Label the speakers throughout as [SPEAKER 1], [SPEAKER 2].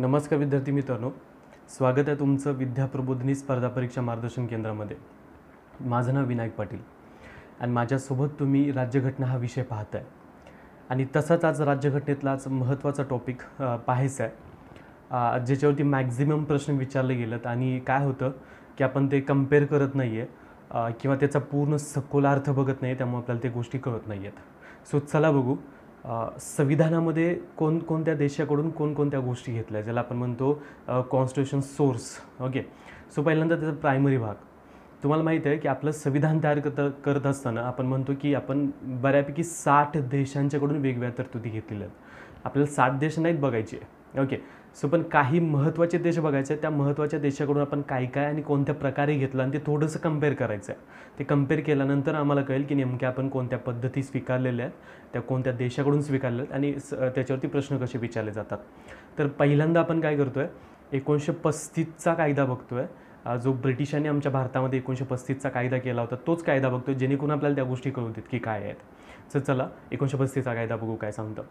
[SPEAKER 1] नमस्कार विद्यार्थी मित्रांनो स्वागत आहे तुमचं विद्या प्रबोधिनी स्पर्धा परीक्षा मार्गदर्शन केंद्रामध्ये माझं नाव विनायक पाटील आणि माझ्यासोबत तुम्ही राज्यघटना हा विषय पाहताय आणि तसाच आज राज्यघटनेतलाच महत्त्वाचा टॉपिक पाहायचा आहे ज्याच्यावरती मॅक्झिमम प्रश्न विचारले गेलेत आणि काय होतं की आपण ते कम्पेअर करत नाही आहे किंवा त्याचा पूर्ण सखोल अर्थ बघत नाही त्यामुळे आपल्याला ते गोष्टी कळत नाही आहेत सो चला बघू संविधानामध्ये कोणकोणत्या देशाकडून कोणकोणत्या गोष्टी घेतल्या ज्याला आपण म्हणतो कॉन्स्टिट्युशन सोर्स ओके सो पहिल्यांदा त्याचा प्रायमरी भाग तुम्हाला माहीत आहे की आपलं संविधान तयार करत करत असताना आपण म्हणतो की आपण बऱ्यापैकी साठ देशांच्याकडून वेगवेगळ्या तरतुदी घेतलेल्या आहेत आपल्याला सात देश नाहीत बघायचे ओके सो पण काही महत्त्वाचे देश बघायचे त्या महत्त्वाच्या देशाकडून आपण काय काय आणि कोणत्या प्रकारे घेतलं आणि ते थोडंसं कम्पेअर करायचं आहे ते कम्पेअर केल्यानंतर आम्हाला कळेल की नेमक्या आपण कोणत्या पद्धती स्वीकारलेल्या आहेत त्या कोणत्या देशाकडून स्वीकारल्या आहेत आणि स त्याच्यावरती प्रश्न कसे विचारले जातात तर पहिल्यांदा आपण काय करतो आहे एकोणीसशे पस्तीसचा कायदा बघतो आहे जो ब्रिटिशांनी आमच्या भारतामध्ये एकोणीसशे पस्तीसचा कायदा केला होता तोच कायदा बघतो जेणेकरून आपल्याला त्या गोष्टी कळू देत की काय आहेत तर चला एकोणीसशे पस्तीसचा कायदा बघू काय सांगतं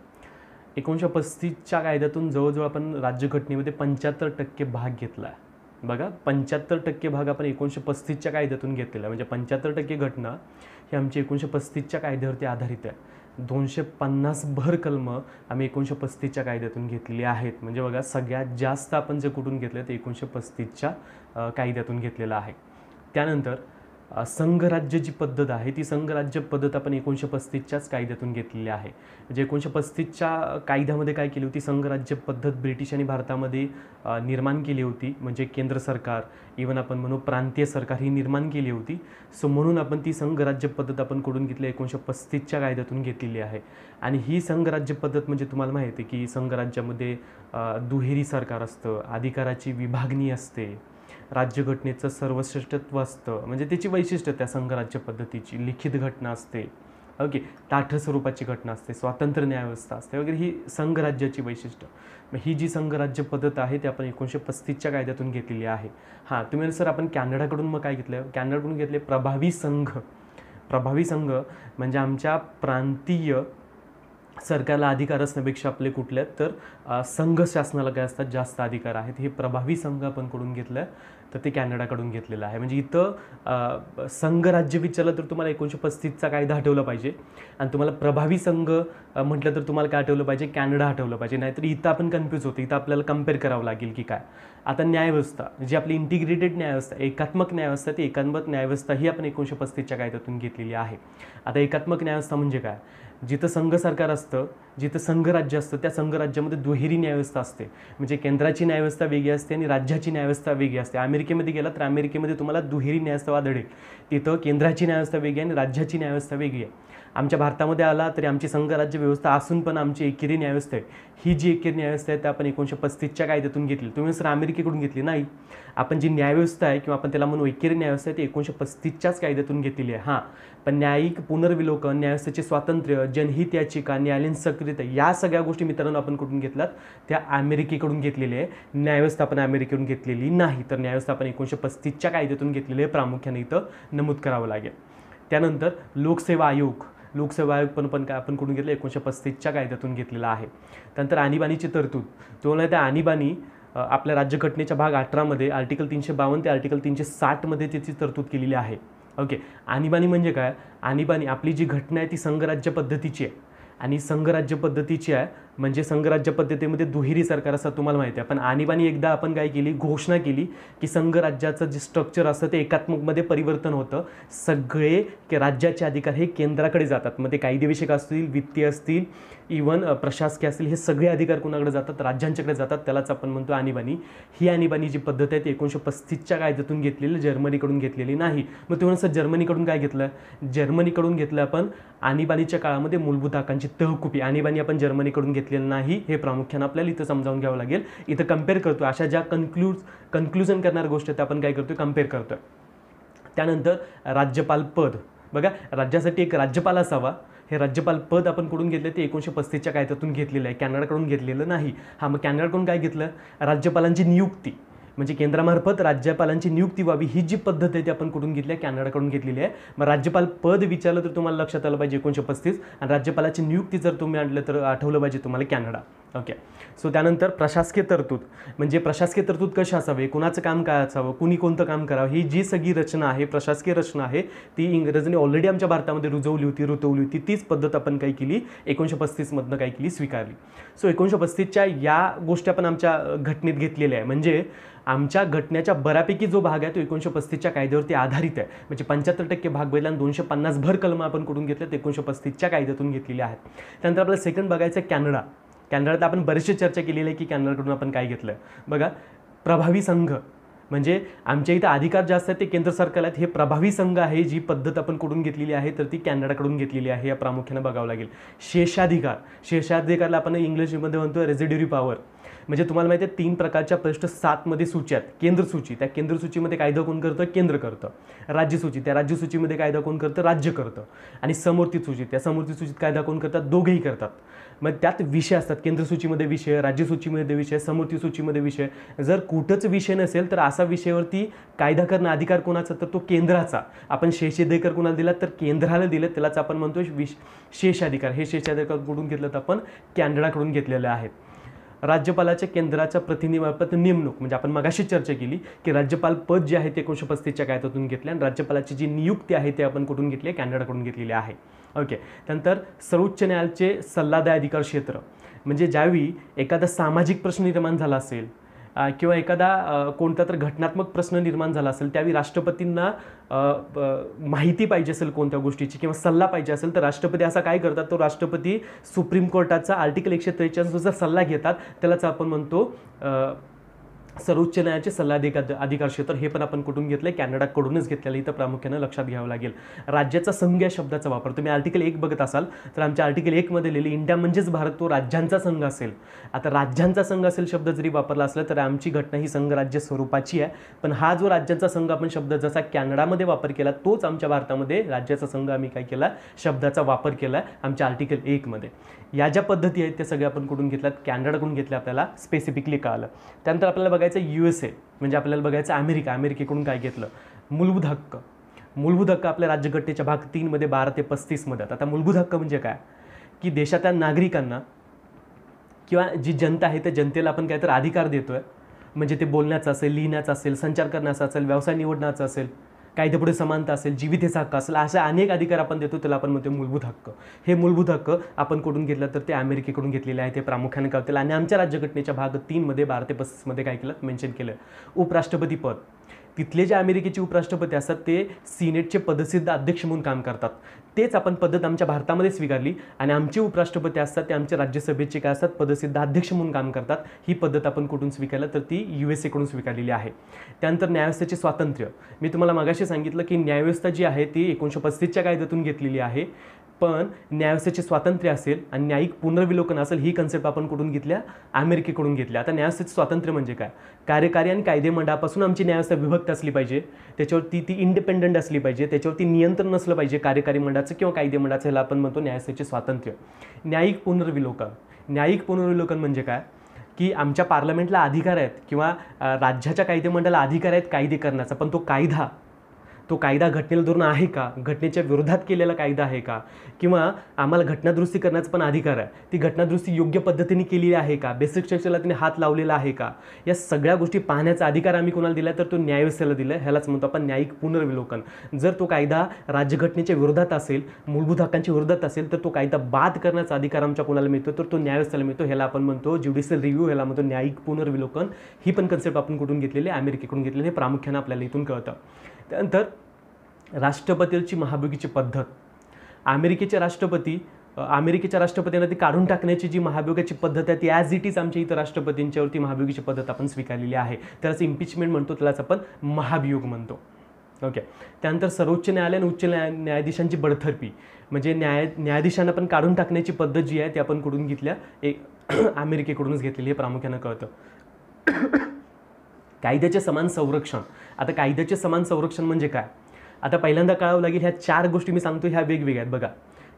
[SPEAKER 1] एकोणीसशे पस्तीसच्या कायद्यातून जवळजवळ आपण राज्यघटनेमध्ये पंच्याहत्तर टक्के भाग घेतला आहे बघा पंच्याहत्तर टक्के भाग आपण एकोणीसशे पस्तीसच्या कायद्यातून घेतलेला आहे म्हणजे पंच्याहत्तर टक्के घटना ही आमची एकोणीसशे पस्तीसच्या कायद्यावरती आधारित आहे दोनशे पन्नास भर कलमं आम्ही एकोणीसशे पस्तीसच्या कायद्यातून घेतलेली आहेत म्हणजे बघा सगळ्यात जास्त आपण जे कुठून घेतलं ते एकोणीसशे पस्तीसच्या कायद्यातून घेतलेलं आहे त्यानंतर संघराज्य जी पद्धत आहे ती संघराज्य पद्धत आपण एकोणीसशे पस्तीसच्याच कायद्यातून घेतलेली आहे म्हणजे एकोणीसशे पस्तीसच्या कायद्यामध्ये काय केली होती संघराज्य पद्धत ब्रिटिश आणि भारतामध्ये निर्माण केली होती म्हणजे केंद्र सरकार इवन आपण म्हणू प्रांतीय सरकार ही निर्माण केली होती सो म्हणून आपण ती संघराज्य पद्धत आपण कडून घेतली एकोणीसशे पस्तीसच्या कायद्यातून घेतलेली आहे आणि ही संघराज्य पद्धत म्हणजे तुम्हाला माहिती आहे की संघराज्यामध्ये दुहेरी सरकार असतं अधिकाराची विभागणी असते राज्यघटनेचं सर्वश्रेष्ठत्व असतं म्हणजे त्याची वैशिष्ट्य त्या संघराज्य पद्धतीची लिखित घटना असते ओके ताठ स्वरूपाची घटना असते स्वातंत्र्य न्यायव्यवस्था असते वगैरे ही संघराज्याची वैशिष्ट्य मग ही जी संघराज्य पद्धत आहे ती आपण एकोणीसशे पस्तीसच्या कायद्यातून घेतलेली आहे हां तुम्ही सर आपण कॅनडाकडून मग काय घेतलं कॅनडाकडून घेतले प्रभावी संघ प्रभावी संघ म्हणजे आमच्या प्रांतीय सरकारला अधिकार असण्यापेक्षा आपले कुठले आहेत तर संघ शासनाला काय असतात जास्त अधिकार आहेत हे प्रभावी संघ आपण कडून घेतलं आहे तर ते कॅनडाकडून घेतलेलं आहे म्हणजे इथं संघ राज्य विचारलं तर तुम्हाला एकोणीसशे पस्तीसचा कायदा हटवला पाहिजे आणि तुम्हाला प्रभावी संघ म्हटलं तर तुम्हाला काय हटवलं पाहिजे कॅनडा हटवलं पाहिजे नाहीतर इथं आपण कन्फ्यूज होतो इथं आपल्याला कम्पेअर करावं लागेल की काय आता न्यायव्यवस्था जी आपली इंटिग्रेटेड न्यायव्यवस्था एकात्मक न्यायव्यवस्था ती एकात्मक न्यायव्यवस्था ही आपण एकोणीशे पस्तीसच्या कायद्यातून घेतलेली आहे आता एकात्मक न्यायव्यवस्था म्हणजे काय जिथं संघ सरकार असतं जिथं संघराज्य असतं त्या संघराज्यामध्ये दुहेरी न्यायव्यवस्था असते म्हणजे केंद्राची न्यायव्यवस्था वेगळी असते आणि राज्याची न्यायव्यवस्था वेगळी असते अमेरिकेमध्ये गेला तर अमेरिकेमध्ये तुम्हाला दुहेरी न्यायव्यवस्था आढळेल तिथं केंद्राची न्यायव्यवस्था वेगळी आणि राज्याची न्यायव्यवस्था वेगळी आहे आमच्या भारतामध्ये आला तरी आमची संघराज्य व्यवस्था असून पण आमची एकेरी न्यायव्यवस्था आहे ही जी एकेरी न्यायव्यवस्था आहे ती आपण एकोणीशे पस्तीसच्या कायद्यातून घेतली तुम्ही सर अमेरिकेकडून घेतली नाही आपण जी न्यायव्यवस्था आहे किंवा आपण त्याला म्हणू एकेरी न्यायव्यवस्था आहे ती एकोणीशे पस्तीसच्याच कायद्यातून घेतलेली आहे हां पण न्यायिक पुनर्विलोकन न्यायव्यवस्थेचे स्वातंत्र्य जनहित याचिका न्यायालयीन सक्रियता या सगळ्या गोष्टी मित्रांनो आपण कुठून घेतल्यात त्या अमेरिकेकडून घेतलेल्या आहे न्यायव्यवस्था अमेरिकेकडून घेतलेली नाही तर न्यायव्यवस्था आपण एकोणीशे पस्तीसच्या कायद्यातून घेतलेली आहे प्रामुख्याने इथं नमूद करावं लागेल त्यानंतर लोकसेवा आयोग लोकसेवा आयोग पण पण काय आपण कुठून घेतलं एकोणीसशे पस्तीसच्या कायद्यातून घेतलेला आहे त्यानंतर आणीबाणीची तरतूद त्यामुळे त्या आणीबाणी आपल्या राज्यघटनेच्या भाग अठरामध्ये आर्टिकल तीनशे बावन्न ते आर्टिकल तीनशे साठमध्ये त्याची तरतूद केलेली आहे ओके आणीबाणी म्हणजे काय आणीबाणी आपली जी घटना आहे ती संघराज्य पद्धतीची आहे आणि संघराज्य पद्धतीची आहे म्हणजे संघराज्य पद्धतीमध्ये दुहेरी सरकार असं तुम्हाला माहिती आहे पण आणीबाणी एकदा आपण काय केली घोषणा केली की संघराज्याचं जे स्ट्रक्चर असतं ते एकात्मकमध्ये परिवर्तन होतं सगळे राज्याचे अधिकार हे केंद्राकडे जातात मग ते कायदेविषयक असतील वित्तीय असतील इवन प्रशासकीय असतील हे सगळे अधिकार कोणाकडे जातात राज्यांच्याकडे जातात त्यालाच आपण म्हणतो आणीबाणी ही आणीबाणी जी पद्धत आहे ती एकोणीशे पस्तीसच्या कायद्यातून घेतलेली जर्मनीकडून घेतलेली नाही मग तेव्हा सर जर्मनीकडून काय घेतलं जर्मनीकडून घेतलं आपण आणीबाणीच्या काळामध्ये मूलभूत हकांची तहकुपी आणीबाणी आपण जर्मनीकडून घेतली नाही हे प्रामुख्याने आपल्याला इथं समजावून घ्यावं लागेल इथं कम्पेअर करतो अशा ज्या कन्क्लूज कन्क्लुजन करणाऱ्या गोष्टी त्या आपण काय करतो कम्पेअर करतो त्यानंतर राज्यपाल पद बघा राज्यासाठी एक राज्यपाल असावा हे राज्यपाल पद आपण कुठून घेतलं ते एकोणीशे पस्तीसच्या कायद्यातून घेतलेलं आहे कॅनडाकडून घेतलेलं नाही हा मग कॅनडाकडून काय घेतलं राज्यपालांची नियुक्ती म्हणजे केंद्रामार्फत राज्यपालांची नियुक्ती व्हावी ही जी पद्धत आहे ती आपण कुठून घेतली आहे कॅनडाकडून घेतलेली आहे मग राज्यपाल पद विचारलं तर तुम्हाला लक्षात आलं पाहिजे एकोणीसशे पस्तीस आणि राज्यपालाची नियुक्ती जर तुम्ही आणलं तर आठवलं पाहिजे तुम्हाला कॅनडा ओके सो त्यानंतर प्रशासकीय तरतूद म्हणजे प्रशासकीय तरतूद कशी असावी कुणाचं काम काय असावं कुणी कोणतं काम करावं ही जी सगळी रचना आहे प्रशासकीय रचना आहे ती इंग्रजांनी ऑलरेडी आमच्या भारतामध्ये रुजवली होती रुतवली होती तीच पद्धत आपण काय केली एकोणीशे पस्तीसमधनं काय केली स्वीकारली सो एकोणीशे पस्तीसच्या या गोष्टी आपण आमच्या घटनेत घेतलेल्या आहे म्हणजे आमच्या घटनेच्या बऱ्यापैकी जो भाग आहे तो एकोणीशे पस्तीसच्या कायद्यावरती आधारित आहे म्हणजे पंच्याहत्तर टक्के भाग बैला आणि दोनशे पन्नास भर कलम आपण कुठून घेतले तर एकोणीशे पस्तीसच्या कायद्यातून घेतलेले आहेत त्यानंतर आपल्याला सेकंड बघायचं आहे कॅनडा कॅनडात आपण बरेचसे चर्चा केलेली आहे की कॅनडाकडून आपण काय घेतलं बघा प्रभावी संघ म्हणजे आमच्या इथं अधिकार जास्त आहेत ते केंद्र सरकारला आहेत हे प्रभावी संघ आहे जी पद्धत आपण कुठून घेतलेली आहे तर ती कॅनडाकडून घेतलेली आहे या प्रामुख्यानं बघावं लागेल शेषाधिकार शेषाधिकारला आपण इंग्लिशमध्ये म्हणतो रेझिड्युरी पॉवर म्हणजे तुम्हाला माहिती आहे तीन प्रकारच्या प्रश्न सातमध्ये सूची आहेत केंद्रसूची त्या केंद्रसूचीमध्ये कायदा कोण करतं केंद्र करतं राज्यसूची त्या राज्यसूचीमध्ये कायदा कोण करतं राज्य करतं आणि समोरती सूची त्या समोरती सूचीत कायदा कोण करतात दोघेही करतात मग त्यात विषय असतात केंद्रसूचीमध्ये विषय राज्यसूचीमध्ये विषय समृती सूचीमध्ये विषय जर कुठंच विषय नसेल तर असा विषयावरती कायदा करणं अधिकार कोणाचा तर तो केंद्राचा आपण शेषेदेकर कोणाला दिला तर केंद्राला दिलं त्यालाच आपण म्हणतो विश शेषाधिकार हे शेषाधिकार कुठून घेतलं तर आपण कॅनडाकडून घेतलेले आहेत राज्यपालाच्या केंद्राच्या प्रतिनिधीमार्फत नेमणूक म्हणजे आपण मगाशी चर्चा केली की राज्यपाल पद जे आहे ते एकोणीशे पस्तीसच्या कायद्यातून घेतले आणि राज्यपालाची जी नियुक्ती आहे ते आपण कुठून घेतली आहे कॅनडाकडून घेतलेली आहे ओके त्यानंतर सर्वोच्च न्यायालयाचे सल्लादाय अधिकार क्षेत्र म्हणजे ज्यावेळी एखादा सामाजिक प्रश्न निर्माण झाला असेल किंवा एखादा कोणता तर घटनात्मक प्रश्न निर्माण झाला असेल त्यावेळी राष्ट्रपतींना माहिती पाहिजे असेल कोणत्या गोष्टीची किंवा सल्ला पाहिजे असेल तर राष्ट्रपती असा काय करतात तो राष्ट्रपती सुप्रीम कोर्टाचा आर्टिकल एकशे जर सल्ला घेतात त्यालाच आपण म्हणतो सर्वोच्च न्यायालयाचे सल्लाधिकार अधिकार क्षेत्र हे पण आपण कुठून घेतलं आहे कॅनडाकडूनच घेतलेलं इथं प्रामुख्यानं लक्षात घ्यावं लागेल राज्याचा संघ या शब्दाचा वापर तुम्ही आर्टिकल एक बघत असाल तर आमच्या आर्टिकल एकमध्ये लिहिली इंडिया म्हणजेच भारत तो राज्यांचा संघ असेल आता राज्यांचा संघ असेल शब्द जरी वापरला असला तर आमची घटना ही संघराज्य स्वरूपाची आहे पण हा जो राज्यांचा संघ आपण शब्द जसा कॅनडामध्ये वापर केला तोच आमच्या भारतामध्ये राज्याचा संघ आम्ही काय केला शब्दाचा वापर केला आमच्या आर्टिकल एकमध्ये या ज्या पद्धती आहेत त्या सगळ्या आपण कुठून घेतल्यात कॅनडाकडून घेतल्या आपल्याला स्पेसिफिकली कळालं त्यानंतर आपल्याला बघायचं बघायचं यू एस ए म्हणजे आपल्याला बघायचं अमेरिका अमेरिकेकडून काय घेतलं मूलभूत हक्क मूलभूत हक्क आपल्या राज्यघटनेच्या भाग तीनमध्ये बारा ते पस्तीसमध्ये आता मूलभूत हक्क म्हणजे काय की देशातल्या नागरिकांना किंवा जी जनता आहे त्या जनतेला आपण काहीतरी अधिकार देतोय म्हणजे ते बोलण्याचं असेल लिहिण्याचं असेल संचार करण्याचा असेल व्यवसाय निवडण्याचा असेल कायदेपुढे समानता असेल जीवितेचा हक्क असेल असे अनेक अधिकार आपण देतो त्याला आपण म्हणतो मूलभूत हक्क हे मूलभूत हक्क आपण कुठून घेतलं तर ते अमेरिकेकडून घेतलेले आहे ते प्रामुख्याने करतील आणि आमच्या राज्यघटनेच्या भाग तीनमध्ये भारतीय ते पस्तीसमध्ये काय केलं मेन्शन केलं उपराष्ट्रपती पद तिथले जे अमेरिकेचे उपराष्ट्रपती असतात ते सिनेटचे पदसिद्ध अध्यक्ष म्हणून काम करतात तेच आपण पद्धत आमच्या भारतामध्ये स्वीकारली आणि आमचे उपराष्ट्रपती असतात ते आमच्या राज्यसभेचे काय असतात पदसिद्ध अध्यक्ष म्हणून काम करतात ही पद्धत आपण कुठून स्वीकारलं तर ती यू एस एकडून स्वीकारलेली आहे त्यानंतर न्यायव्यवस्थेचे स्वातंत्र्य मी तुम्हाला मागाशी सांगितलं की न्यायव्यवस्था जी आहे ती एकोणीसशे पस्तीसच्या कायद्यातून घेतलेली आहे पण न्यायव्यवस्थेचे स्वातंत्र्य असेल आणि न्यायिक पुनर्विलोकन असेल ही कन्सेप्ट आपण कुठून घेतल्या अमेरिकेकडून घेतल्या आता न्यायव्यवस्थेचं स्वातंत्र्य म्हणजे काय कार्यकारी आणि कायदे मंडळापासून आमची न्यायव्यवस्था विभक्त असली पाहिजे त्याच्यावरती ती इंडिपेंडंट असली पाहिजे त्याच्यावरती नियंत्रण नसलं पाहिजे कार्यकारी मंडळाचं किंवा कायदे मंडळाचं ह्याला आपण म्हणतो न्यायव्यवस्थेचे स्वातंत्र्य न्यायिक पुनर्विलोकन न्यायिक पुनर्विलोकन म्हणजे काय की आमच्या पार्लमेंटला अधिकार आहेत किंवा राज्याच्या कायदेमंडळाला अधिकार आहेत कायदे करण्याचा पण तो कायदा तो कायदा घटनेला धरून आहे का घटनेच्या विरोधात केलेला कायदा आहे का किंवा आम्हाला घटनादुरुस्ती करण्याचा पण अधिकार आहे ती घटनादुरुस्ती योग्य पद्धतीने केलेली आहे का बेसिक शिक्षणाला त्यांनी हात लावलेला आहे का या सगळ्या गोष्टी पाहण्याचा अधिकार आम्ही कोणाला दिला तर तो न्यायव्यवस्थेला दिला ह्यालाच म्हणतो आपण न्यायिक पुनर्विलोकन जर तो कायदा राज्यघटनेच्या विरोधात असेल मूलभूत हक्कांच्या विरोधात असेल तर तो कायदा बाद करण्याचा अधिकार आमच्या कोणाला मिळतो तर तो न्यायव्यवस्थेला मिळतो ह्याला आपण म्हणतो ज्युडिशियल रिव्ह्यू ह्याला म्हणतो न्यायिक पुनर्विलोकन ही पण कन्सेप्ट आपण कुठून घेतलेली अमेरिकेकडून घेतलेली हे प्रामुख्यानं आपल्याला इथून कळतं त्यानंतर राष्ट्रपतीची महाभोगीची पद्धत अमेरिकेचे राष्ट्रपती अमेरिकेच्या राष्ट्रपतींना ती काढून टाकण्याची जी महाभियोगाची पद्धत आहे ती ॲज इट इज आमच्या इतर राष्ट्रपतींच्यावरती महाभियोगाची पद्धत आपण स्वीकारलेली आहे त्यालाच इम्पिचमेंट म्हणतो त्यालाच आपण महाभियोग म्हणतो ओके त्यानंतर सर्वोच्च न्यायालय आणि उच्च न्याय न्यायाधीशांची बडथरपी म्हणजे न्याय न्यायाधीशांना पण काढून टाकण्याची पद्धत जी आहे ती आपण कुठून घेतल्या एक अमेरिकेकडूनच घेतलेली आहे प्रामुख्यानं कळतं कायद्याचे समान संरक्षण आता कायद्याचे समान संरक्षण म्हणजे काय आता पहिल्यांदा कळावं लागेल ह्या चार गोष्टी मी सांगतो ह्या वेगवेगळ्या आहेत बघा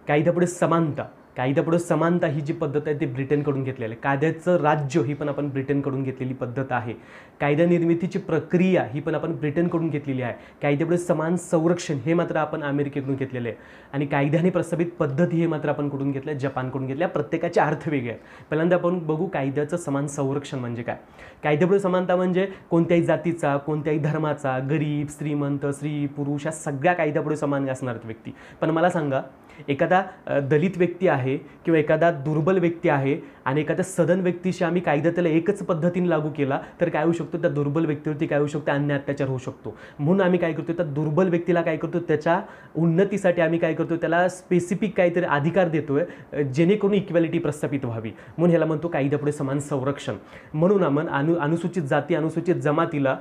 [SPEAKER 1] कायद्यापुढे समानता कायद्यापुढे समानता ही जी पद्धत आहे ती ब्रिटनकडून घेतलेली आहे कायद्याचं राज्य ही पण आपण ब्रिटनकडून घेतलेली पद्धत आहे कायदा निर्मितीची प्रक्रिया ही पण आपण ब्रिटनकडून घेतलेली आहे कायद्यापुढे समान संरक्षण हे मात्र आपण अमेरिकेकडून घेतलेले आहे आणि कायद्याने प्रस्थापित पद्धती हे मात्र आपण कुठून घेतल्या जपानकडून घेतल्या प्रत्येकाचे अर्थ वेगळे आहेत पहिल्यांदा आपण बघू कायद्याचं समान संरक्षण म्हणजे काय कायद्यापुढे समानता म्हणजे कोणत्याही जातीचा कोणत्याही धर्माचा गरीब श्रीमंत स्त्री पुरुष या सगळ्या कायद्यापुढे समान असणार व्यक्ती पण मला सांगा एखादा दलित व्यक्ती आहे आहे किंवा एखादा दुर्बल व्यक्ती आहे आणि एखाद्या सदन व्यक्तीशी आम्ही कायदा त्याला एकच पद्धतीने लागू केला तर काय होऊ शकतो त्या दुर्बल व्यक्तीवरती काय होऊ शकतो अन्य अत्याचार होऊ शकतो म्हणून आम्ही काय करतो त्या दुर्बल व्यक्तीला काय करतो त्याच्या उन्नतीसाठी आम्ही काय करतो त्याला स्पेसिफिक काहीतरी अधिकार देतो आहे जेणेकरून इक्वॅलिटी प्रस्थापित व्हावी म्हणून ह्याला म्हणतो कायद्यापुढे समान संरक्षण म्हणून आम्ही अनु अनुसूचित जाती अनुसूचित जमातीला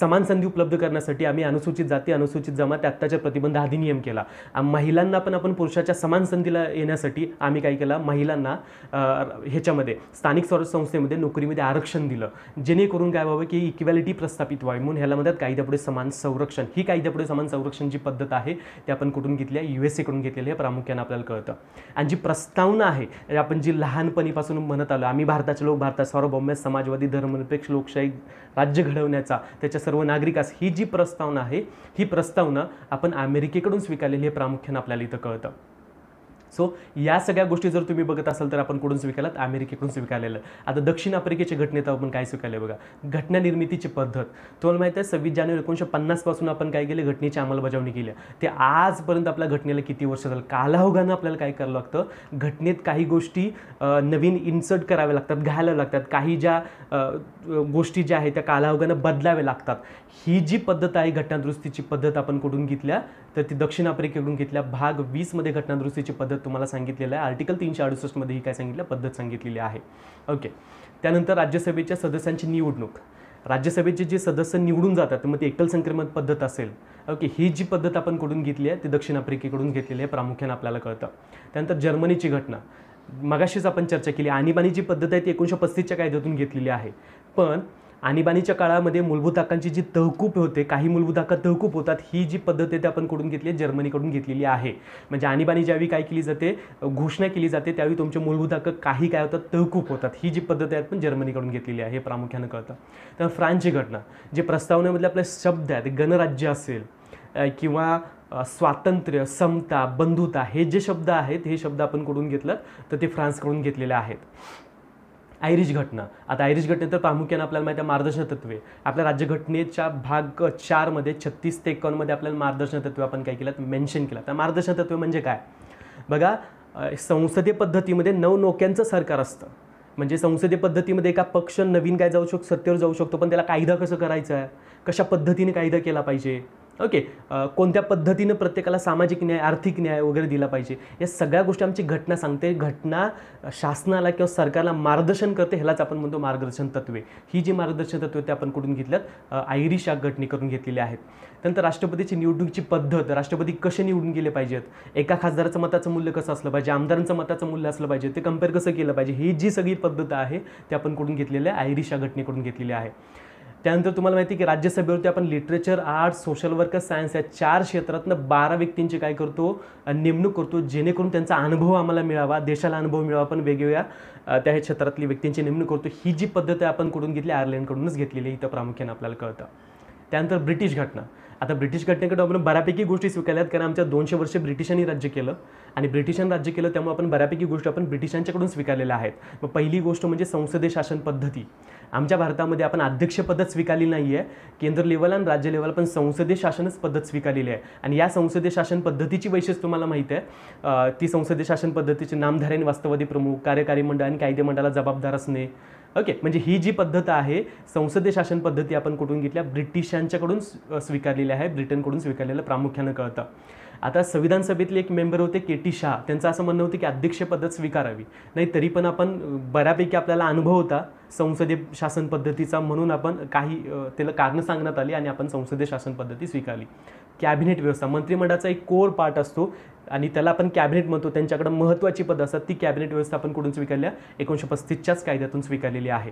[SPEAKER 1] समान संधी उपलब्ध करण्यासाठी आम्ही अनुसूचित जाती अनुसूचित जमाती अत्याचार प्रतिबंध अधिनियम केला महिलांना पण आपण पुरुषाच्या समान संधीला येण्यासाठी आम्ही काय केला महिलांना ह्याच्या याच्यामध्ये स्थानिक स्वराज्य संस्थेमध्ये नोकरीमध्ये आरक्षण दिलं जेणेकरून काय व्हावं की इक्वॅलिटी प्रस्थापित व्हावी म्हणून ह्याला म्हणतात कायद्यापुढे समान संरक्षण ही कायद्यापुढे समान संरक्षण जी पद्धत आहे ती आपण कुठून घेतली आहे यू एस घेतलेली आहे प्रामुख्यानं आपल्याला कळतं आणि जी प्रस्तावना आहे आपण जी लहानपणीपासून म्हणत आलो आम्ही भारताचे लोक भारतात सार्वभौम्य समाजवादी धर्मनिरपेक्ष लोकशाही राज्य घडवण्याचा त्याच्या सर्व नागरिकास ही जी प्रस्तावना आहे ही प्रस्तावना आपण अमेरिकेकडून स्वीकारलेली हे प्रामुख्यानं आपल्याला इथं कळतं सो या सगळ्या गोष्टी जर तुम्ही बघत असाल तर आपण कुठून स्वीकारलात अमेरिकेकडून स्वीकारलेलं आता दक्षिण आफ्रिकेचे घटनेत आपण काय स्वीकारले बघा घटना निर्मितीची पद्धत तुम्हाला माहिती आहे सव्वीस जानेवारी एकोणीशे पन्नासपासून आपण काय केलं घटनेची अंमलबजावणी केली ते आजपर्यंत आपल्या घटनेला किती वर्ष झालं कालाहोगानं आपल्याला काय करावं लागतं घटनेत काही गोष्टी नवीन इन्सर्ट कराव्या लागतात घालाव्या लागतात काही ज्या गोष्टी ज्या आहेत त्या कालाहोगानं बदलाव्या लागतात ही जी पद्धत आहे घटनादुरुस्तीची पद्धत आपण कुठून घेतल्या तर ती दक्षिण आफ्रिकेकडून घेतल्या भाग वीसमध्ये घटनादुरुस्तीची पद्धत तुम्हाला सांगितलेलं आहे आर्टिकल तीनशे अडुसष्टमध्ये ही काय सांगितलं पद्धत सांगितलेली आहे ओके त्यानंतर राज्यसभेच्या सदस्यांची निवडणूक राज्यसभेचे जे सदस्य निवडून जातात मग ती एकल संक्रमण पद्धत असेल ओके ही जी पद्धत आपण कडून घेतली आहे ती दक्षिण आफ्रिकेकडून घेतलेली आहे प्रामुख्यानं आपल्याला कळतं त्यानंतर जर्मनीची घटना मगाशीच आपण चर्चा केली जी पद्धत आहे ती एकोणीशे पस्तीसच्या कायद्यातून घेतलेली आहे पण आणीबाणीच्या काळामध्ये मूलभूत हक्कांची जी तहकूब होते काही मूलभूत हक्क तहकूब होतात ही जी पद्धत आहे ते आपण कडून घेतली आहे जर्मनीकडून घेतलेली आहे म्हणजे आणीबाणी ज्यावेळी काय केली जाते घोषणा केली जाते त्यावेळी तुमचे मूलभूत हक्क काही काय होतात तहकूब होतात ही जी पद्धत आहे आपण जर्मनीकडून घेतलेली आहे हे प्रामुख्यानं कळतं तर फ्रान्सची घटना जे प्रस्तावनेमधले आपले शब्द आहेत गणराज्य असेल किंवा स्वातंत्र्य समता बंधुता हे जे शब्द आहेत हे शब्द आपण कुठून घेतलं तर ते फ्रान्सकडून घेतलेले आहेत आयरिश घटना आता आयरिश घटनेत प्रामुख्याने आपल्याला माहिती आहे मार्गदर्शन तत्वे आपल्या राज्यघटनेच्या भाग चारमध्ये छत्तीस ते एकावन्नमध्ये आपल्याला मार्गदर्शन तत्वे आपण काय केलं मेन्शन केलं तर मार्गदर्शन तत्वे म्हणजे काय बघा संसदीय पद्धतीमध्ये नऊ नोक्यांचं सरकार असतं म्हणजे संसदीय पद्धतीमध्ये एका पक्ष नवीन काय जाऊ शकतो सत्तेवर जाऊ शकतो पण त्याला कायदा कसं करायचा आहे कशा पद्धतीने कायदा केला पाहिजे ओके कोणत्या पद्धतीनं प्रत्येकाला सामाजिक न्याय आर्थिक न्याय वगैरे दिला पाहिजे या सगळ्या गोष्टी आमची घटना सांगते घटना शासनाला किंवा सरकारला मार्गदर्शन करते ह्यालाच आपण म्हणतो मार्गदर्शन तत्वे ही जी मार्गदर्शन तत्वे ते आपण कुठून घेतल्यात आयरिश या घटनेकडून घेतलेली आहेत नंतर राष्ट्रपतीची निवडणुकीची पद्धत राष्ट्रपती कसे निवडून गेले पाहिजेत एका खासदाराचं मताचं मूल्य कसं असलं पाहिजे आमदारांचं मताचं मूल्य असलं पाहिजे ते कम्पेअर कसं केलं पाहिजे ही जी सगळी पद्धत आहे ते आपण कुठून घेतलेली आहे आयरिश या घटनेकडून घेतलेली आहे त्यानंतर तुम्हाला माहिती की राज्यसभेवरती आपण literature arts social worker science या चार क्षेत्रातनं बारा व्यक्तींची काय करतो नेमणूक करतो जेणेकरून त्यांचा अनुभव आम्हाला मिळावा देशाला अनुभव मिळावा आपण वेगवेगळ्या त्या क्षेत्रातली व्यक्तींची नेमणूक करतो ही जी पद्धत आहे आपण कुठून घेतली आयर्लंडकडूनच घेतलेली इथं प्रामुख्याने आपल्याला कळतं त्यानंतर ब्रिटिश घटना आता ब्रिटिश घटनेकडे आपण बऱ्यापैकी गोष्टी स्वीकारल्यात कारण आमच्या दोनशे वर्ष ब्रिटिशांनी राज्य केलं आणि ब्रिटिशांनी राज्य केलं त्यामुळे आपण बऱ्यापैकी गोष्टी आपण ब्रिटिशांच्याकडून स्वीकारलेल्या आहेत मग पहिली गोष्ट म्हणजे संसदीय शासन पद्धती आमच्या भारतामध्ये आपण अध्यक्ष पद्धत स्वीकारली नाही आहे केंद्र लेवल आणि राज्य लेवल पण संसदीय शासनच पद्धत स्वीकारलेली आहे आणि या संसदीय शासन पद्धतीची वैशिष्ट्य तुम्हाला माहीत आहे ती संसदीय शासन पद्धतीचे नामधाऱ्याने वास्तववादी प्रमुख कार्यकारी मंडळ आणि कायदे मंडळाला जबाबदार असणे ओके म्हणजे ही जी पद्धत आहे संसदीय शासन पद्धती आपण कुठून घेतल्या ब्रिटिशांच्याकडून स्वीकारलेली आहे ब्रिटनकडून स्वीकारलेलं प्रामुख्यानं कळतं आता संविधान सभेतले एक मेंबर होते के टी शाह त्यांचं असं म्हणणं होतं की अध्यक्ष पद्धत स्वीकारावी नाही तरी पण आपण बऱ्यापैकी आपल्याला अनुभव होता संसदीय शासन पद्धतीचा म्हणून आपण काही त्याला कारणं सांगण्यात आली आणि आपण संसदीय शासन पद्धती स्वीकारली कॅबिनेट व्यवस्था मंत्रिमंडळाचा एक कोर पार्ट असतो आणि त्याला आपण कॅबिनेट म्हणतो त्यांच्याकडे महत्त्वाची पदं असतात ती कॅबिनेट व्यवस्था आपण कुठून स्वीकारल्या एकोणीसशे पस्तीसच्याच कायद्यातून स्वीकारलेली आहे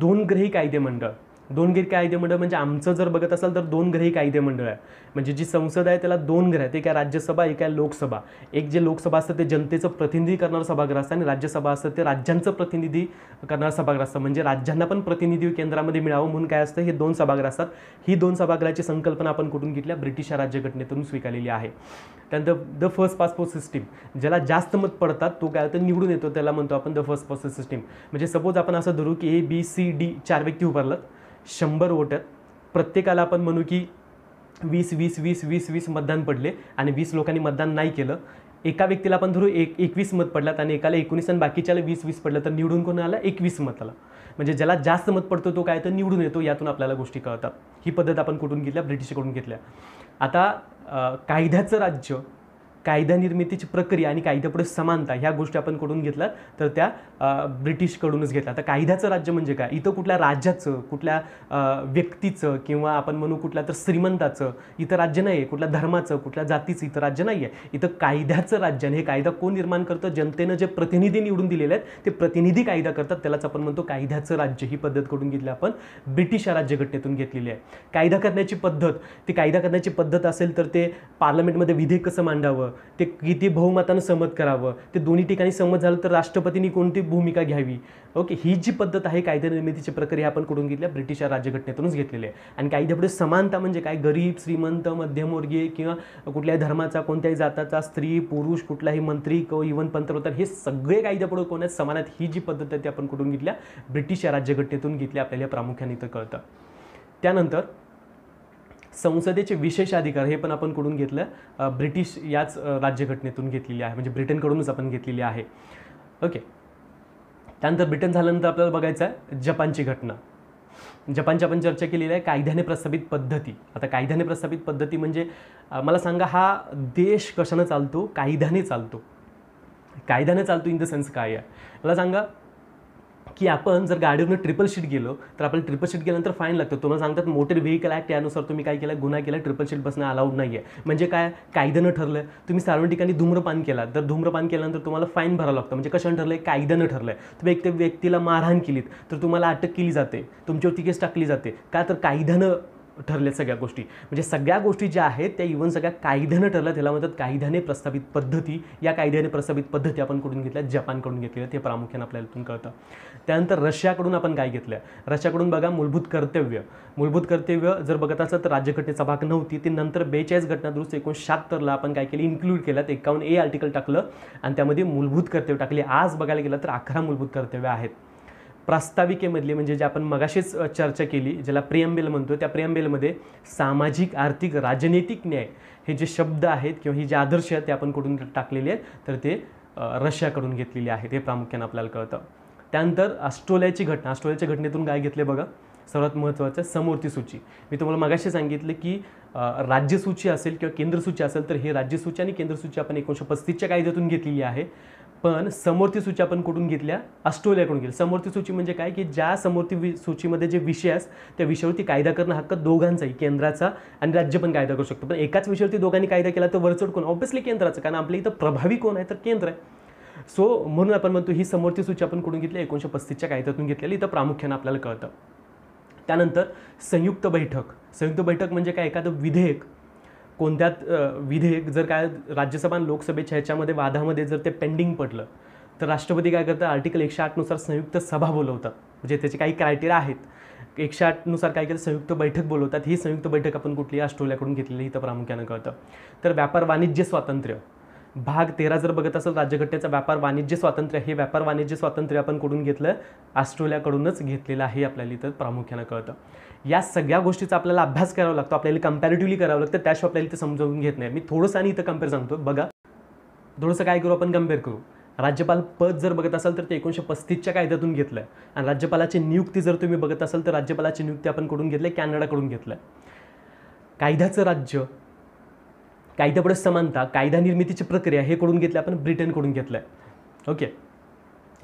[SPEAKER 1] दोन ग्रही कायदे मंडळ दोन कायदे कायदेमंडळ म्हणजे आमचं जर बघत असाल तर दोन ग्रही कायदेमंडळ आहे म्हणजे जी संसद आहे त्याला दोन ग्रह आहेत एक आहे राज्यसभा एक आहे लोकसभा एक जे लोकसभा असतं ते जनतेचं प्रतिनिधी करणारं सभागृह असतं आणि राज्यसभा असतं ते राज्यांचं प्रतिनिधी करणारं सभागृह असतं म्हणजे राज्यांना पण प्रतिनिधी केंद्रामध्ये मिळावं म्हणून काय असतं हे दोन सभागृह असतात ही दोन सभागृहाची संकल्पना आपण कुठून घेतल्या ब्रिटिश राज्यघटनेतून स्वीकारलेली आहे त्यानंतर द फर्स्ट पासपोर्ट सिस्टीम ज्याला जास्त मत पडतात तो काय तर निवडून येतो त्याला म्हणतो आपण द फर्स्ट पासपोर्ट सिस्टीम म्हणजे सपोज आपण असं धरू की ए बी सी डी चार व्यक्ती उभारलं शंभर वोटर प्रत्येकाला आपण म्हणू की वीस वीस वीस वीस वीस मतदान पडले आणि वीस लोकांनी मतदान नाही केलं एका व्यक्तीला आपण धरू एक एकवीस मत पडलात आणि एकाला एकोणीस आणि बाकीच्याला वीस वीस पडलं तर निवडून कोण आला एकवीस मत आला म्हणजे ज्याला जास्त मत पडतो तो काय तर निवडून येतो यातून आपल्याला गोष्टी कळतात ही पद्धत आपण कुठून घेतल्या ब्रिटिशकडून घेतल्या आता कायद्याचं राज्य कायदा निर्मितीची प्रक्रिया आणि कायद्यापुढे समानता ह्या गोष्टी आपण कडून घेतल्यात तर त्या ब्रिटिशकडूनच घेतल्या तर कायद्याचं राज्य म्हणजे काय इथं कुठल्या राज्याचं कुठल्या व्यक्तीचं किंवा आपण म्हणू कुठल्या तर श्रीमंताचं इथं राज्य नाही आहे कुठल्या धर्माचं कुठल्या जातीचं इथं राज्य नाही आहे इथं कायद्याचं राज्य आणि हे कायदा कोण निर्माण करतं जनतेनं जे प्रतिनिधी निवडून दिलेले आहेत ते प्रतिनिधी कायदा करतात त्यालाच आपण म्हणतो कायद्याचं राज्य ही पद्धत कडून घेतली आपण ब्रिटिश या राज्यघटनेतून घेतलेली आहे कायदा करण्याची पद्धत ती कायदा करण्याची पद्धत असेल तर ते पार्लमेंटमध्ये विधेयक कसं मांडावं ते किती बहुमतानं सहमत करावं ते दोन्ही ठिकाणी सहमत झालं तर राष्ट्रपतींनी कोणती भूमिका घ्यावी ओके ही जी पद्धत आहे कायदे निर्मितीची प्रक्रिया आपण कुठून घेतल्या ब्रिटिश या राज्यघटनेतूनच घेतलेली आहे आणि कायद्यापुढे समानता म्हणजे काय गरीब श्रीमंत मध्यमवर्गीय किंवा कुठल्याही धर्माचा कोणत्याही जाताचा स्त्री पुरुष कुठलाही मंत्री किंवा इव्हन पंतप्रधान हे सगळे कायद्यापुढे कोणत्या समान ही जी पद्धत आहे ती आपण कुठून घेतल्या ब्रिटिश या राज्यघटनेतून घेतली आपल्याला प्रामुख्याने तर कळतं त्यानंतर संसदेचे विशेष अधिकार हे पण आपण कुठून घेतलं ब्रिटिश याच राज्यघटनेतून घेतलेली आहे म्हणजे ब्रिटनकडूनच आपण घेतलेली आहे ओके त्यानंतर ब्रिटन झाल्यानंतर आपल्याला बघायचं आहे जपानची घटना जपानची आपण चर्चा केलेली आहे कायद्याने प्रस्थापित पद्धती आता कायद्याने प्रस्थापित पद्धती म्हणजे मला सांगा हा देश कशाने चालतो कायद्याने चालतो कायद्याने चालतो इन द सेन्स काय आहे मला सांगा की आपण जर गाडीवरून ट्रिपल शीट गेलो तर आपल्याला ट्रिपल शीट गेल्यानंतर फाईन लागतो तुम्हाला सांगतात मोटर व्हेकल आहे त्यानुसार तुम्ही काय केलं गुन्हा केला ट्रिपल शीट बसणं अलाउड नाही आहे म्हणजे काय कायद्यानं ठरलं तुम्ही सर्व ठिकाणी धूम्रपान केला तर धूम्रपान केल्यानंतर तुम्हाला फाईन भरावं लागतं म्हणजे कशाने ठरलं आहे कायद्यानं ठरलं आहे तुम्ही एक त्या व्यक्तीला मारहाण केलीत तर तुम्हाला अटक केली जाते तुमच्यावरती केस टाकली जाते का तर कायद्यानं ठरले सगळ्या गोष्टी म्हणजे सगळ्या गोष्टी ज्या आहेत त्या इव्हन सगळ्या कायद्यानं ठरल्या त्याला म्हणतात कायद्याने प्रस्तावित पद्धती या कायद्याने प्रस्तावित पद्धती आपण कुठून घेतल्या जपानकडून घेतलेल्या ते प्रामुख्याने आपल्याला इथून कळतं त्यानंतर रशियाकडून आपण काय घेतलं रशियाकडून बघा मूलभूत कर्तव्य मूलभूत कर्तव्य जर बघत असं तर राज्यघटनेचा भाग नव्हती ते नंतर बेचाळीस घटना दुरुस्त शहात्तरला आपण काय केली इन्क्लूड केलं एकावन्न ए आर्टिकल टाकलं आणि त्यामध्ये मूलभूत कर्तव्य टाकले आज बघायला गेलं तर अकरा मूलभूत कर्तव्य आहेत प्रास्ताविकेमधली म्हणजे जे आपण मगाशीच चर्चा केली ज्याला प्रियंबेल म्हणतो त्या प्रियंबेलमध्ये सामाजिक आर्थिक राजनैतिक न्याय हे जे शब्द आहेत किंवा हे जे आदर्श आहेत ते आपण कुठून टाकलेले आहेत तर ते रशियाकडून घेतलेले आहेत हे प्रामुख्यानं आपल्याला कळतं त्यानंतर ऑस्ट्रेलियाची घटना ऑस्ट्रेलियाच्या घटनेतून काय घेतले बघा सर्वात महत्त्वाचं समोरती सूची मी तुम्हाला मगाशी सांगितलं की राज्यसूची असेल किंवा केंद्रसूची असेल तर हे राज्यसूची आणि केंद्रसूची आपण एकोणीसशे पस्तीसच्या कायद्यातून घेतलेली आहे पण समोरती सूची आपण कुठून घेतल्या ऑस्ट्रेलियाकडून घेतली समोरती सूची म्हणजे काय की ज्या समोरती वि सूचीमध्ये जे विषय आहेत त्या विषयावरती कायदा करणं हक्क दोघांचाही केंद्राचा आणि राज्य पण कायदा करू शकतो पण एकाच विषयावरती दोघांनी कायदा केला तर वरचढ कोण ऑब्व्हियसली केंद्राचं कारण आपल्या इथं प्रभावी कोण आहे तर केंद्र आहे सो म्हणून आपण म्हणतो ही समोरची सूची आपण कुठून घेतली एकोणीशे पस्तीसच्या कायद्यातून घेतलेली इथं प्रामुख्यानं आपल्याला कळतं त्यानंतर संयुक्त बैठक संयुक्त बैठक म्हणजे काय एखादं विधेयक कोणत्यात विधेयक जर काय राज्यसभा आणि लोकसभेच्या ह्याच्यामध्ये वादामध्ये जर ते पेंडिंग पडलं तर राष्ट्रपती काय करतात आर्टिकल एकशे आठनुसार संयुक्त सभा बोलवतात म्हणजे त्याचे काही क्रायटेरिया आहेत एकशे आठनुसार काय केलं संयुक्त बैठक बोलवतात ही संयुक्त बैठक आपण कुठली ऑस्ट्रेलियाकडून घेतलेली इथं प्रामुख्यानं कळतं तर व्यापार वाणिज्य स्वातंत्र्य भाग तेरा जर बघत असेल राज्यघटनेचा व्यापार वाणिज्य स्वातंत्र्य हे व्यापार वाणिज्य स्वातंत्र्य आपण कुठून घेतलं ऑस्ट्रेलियाकडूनच घेतलेलं आहे आपल्याला इथं प्रामुख्यानं कळतं या सगळ्या गोष्टीचा आपल्याला अभ्यास करावा लागतो आपल्याला कम्पॅरेटिव्हली करावं लागतं त्याशिवाय आपल्याला इथं समजावून घेत नाही मी थोडंसं आणि इथं कम्पेअर सांगतो बघा थोडंसं काय करू आपण कम्पेअर करू राज्यपाल पद जर बघत असाल तर ते एकोणीशे पस्तीसच्या कायद्यातून घेतलं आहे आणि राज्यपालाची नियुक्ती जर तुम्ही बघत असाल तर राज्यपालाची नियुक्ती आपण कुठून घेतली कॅनडाकडून घेतलं कायद्याचं राज्य कायद्यापुढे समानता कायदा निर्मितीची प्रक्रिया हे कडून घेतलं आपण ब्रिटनकडून घेतलं ओके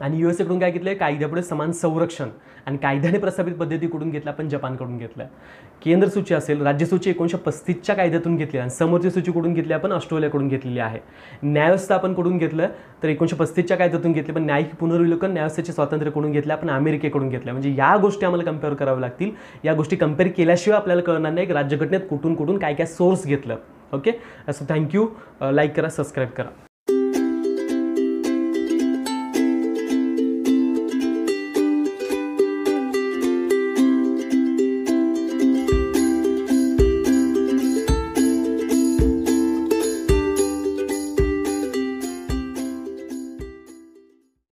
[SPEAKER 1] आणि यू एस एकडून काय घेतलं कायद्यापुढे समान संरक्षण आणि कायद्याने प्रस्थापित पद्धती पद्धतीकडून घेतलं आपण जपानकडून घेतलं केंद्र सूची असेल राज्यसूची एकोणशे पस्तीसच्या कायद्यातून घेतली आणि समोरची सूची कुठून घेतली आपण ऑस्ट्रेलियाकडून घेतलेली आहे आपण कुठून घेतलं तर एकोणशे पस्तीसच्या कायद्यातून घेतली पण न्यायिक पुनर्विलोकन न्यायव्यवस्थेचे स्वातंत्र्य कडून घेतलं आपण अमेरिकेकडून घेतलं म्हणजे या गोष्टी आम्हाला कम्पेअर कराव्या लागतील या गोष्टी कंपेअर केल्याशिवाय आपल्याला कळणार नाही एक राज्यघटनेत कुठून कुठून काय काय सोर्स घेतलं ओके सो थँक्यू लाईक करा सबस्क्राईब करा